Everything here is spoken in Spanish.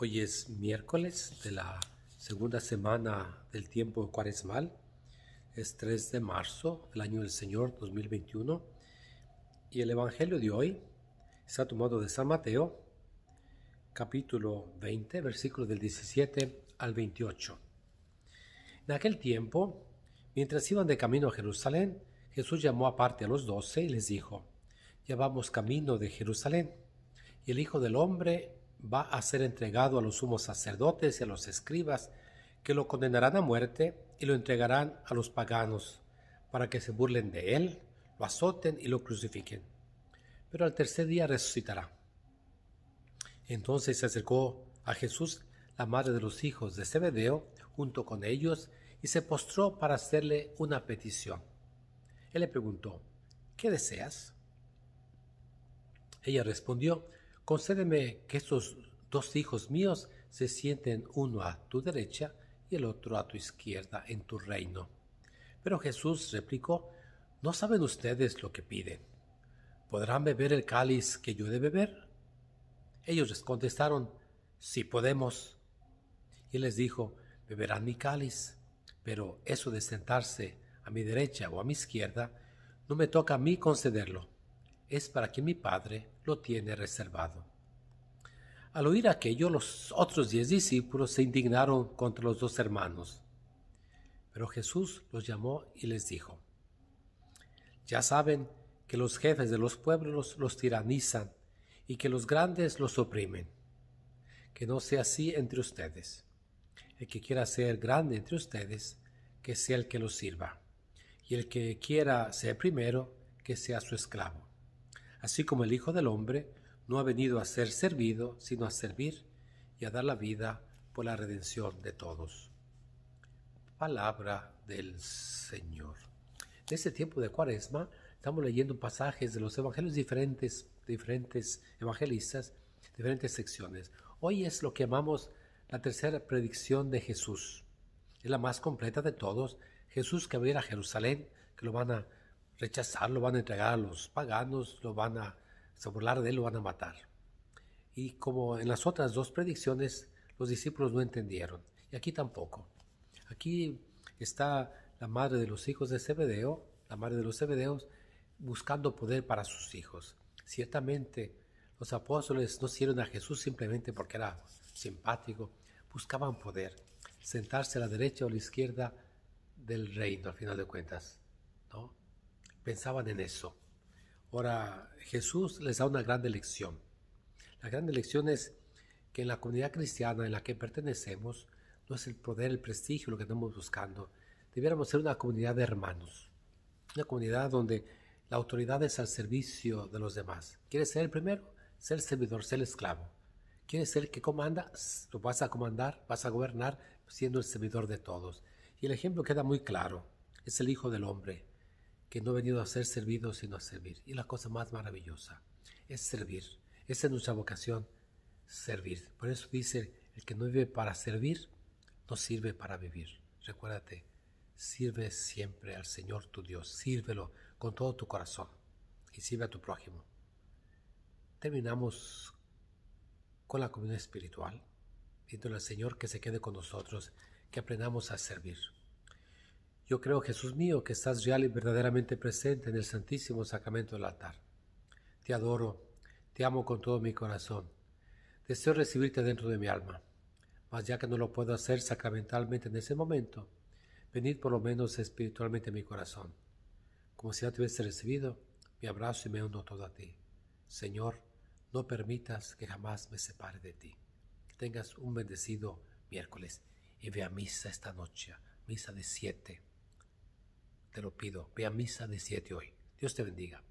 Hoy es miércoles de la segunda semana del tiempo cuaresmal. Es 3 de marzo del año del Señor 2021. Y el Evangelio de hoy está tomado de San Mateo, capítulo 20, versículo del 17 al 28. En aquel tiempo, mientras iban de camino a Jerusalén, Jesús llamó aparte a los doce y les dijo, ya vamos camino de Jerusalén, y el Hijo del Hombre va a ser entregado a los sumos sacerdotes y a los escribas, que lo condenarán a muerte y lo entregarán a los paganos, para que se burlen de él, lo azoten y lo crucifiquen. Pero al tercer día resucitará. Entonces se acercó a Jesús, la madre de los hijos de Zebedeo, junto con ellos, y se postró para hacerle una petición. Él le preguntó, ¿qué deseas? Ella respondió, Concédeme que estos dos hijos míos se sienten uno a tu derecha y el otro a tu izquierda en tu reino. Pero Jesús replicó, No saben ustedes lo que piden. ¿Podrán beber el cáliz que yo he de beber? Ellos les contestaron, Sí podemos. Y les dijo, Beberán mi cáliz, pero eso de sentarse a mi derecha o a mi izquierda, no me toca a mí concederlo es para que mi Padre lo tiene reservado. Al oír aquello, los otros diez discípulos se indignaron contra los dos hermanos. Pero Jesús los llamó y les dijo, Ya saben que los jefes de los pueblos los tiranizan y que los grandes los oprimen. Que no sea así entre ustedes. El que quiera ser grande entre ustedes, que sea el que los sirva. Y el que quiera ser primero, que sea su esclavo así como el Hijo del Hombre no ha venido a ser servido, sino a servir y a dar la vida por la redención de todos. Palabra del Señor. En este tiempo de Cuaresma estamos leyendo pasajes de los evangelios diferentes, diferentes evangelistas, diferentes secciones. Hoy es lo que llamamos la tercera predicción de Jesús. Es la más completa de todos. Jesús que va a ir a Jerusalén, que lo van a Rechazarlo, van a entregar a los paganos, lo van a se burlar de él, lo van a matar. Y como en las otras dos predicciones, los discípulos no entendieron. Y aquí tampoco. Aquí está la madre de los hijos de Zebedeo, la madre de los Zebedeos, buscando poder para sus hijos. Ciertamente, los apóstoles no siguieron a Jesús simplemente porque era simpático, buscaban poder, sentarse a la derecha o a la izquierda del reino, al final de cuentas. ¿no? pensaban en eso. Ahora, Jesús les da una gran lección. La gran lección es que en la comunidad cristiana en la que pertenecemos no es el poder, el prestigio lo que estamos buscando. Debiéramos ser una comunidad de hermanos, una comunidad donde la autoridad es al servicio de los demás. ¿Quieres ser el primero? Ser el servidor, ser el esclavo. ¿Quieres ser el que comanda? Lo vas a comandar, vas a gobernar siendo el servidor de todos. Y el ejemplo queda muy claro. Es el Hijo del Hombre, que no ha venido a ser servido, sino a servir. Y la cosa más maravillosa es servir. Esa es nuestra vocación, servir. Por eso dice, el que no vive para servir, no sirve para vivir. Recuérdate, sirve siempre al Señor tu Dios, sírvelo con todo tu corazón y sirve a tu prójimo. Terminamos con la comunión espiritual, pido al Señor que se quede con nosotros, que aprendamos a servir. Yo creo, Jesús mío, que estás real y verdaderamente presente en el Santísimo Sacramento del altar. Te adoro, te amo con todo mi corazón. Deseo recibirte dentro de mi alma. Mas ya que no lo puedo hacer sacramentalmente en ese momento, venid por lo menos espiritualmente a mi corazón. Como si ya te hubiese recibido, me abrazo y me uno todo a ti. Señor, no permitas que jamás me separe de ti. Que tengas un bendecido miércoles y ve misa esta noche, misa de siete. Te lo pido. Ve a misa de siete hoy. Dios te bendiga.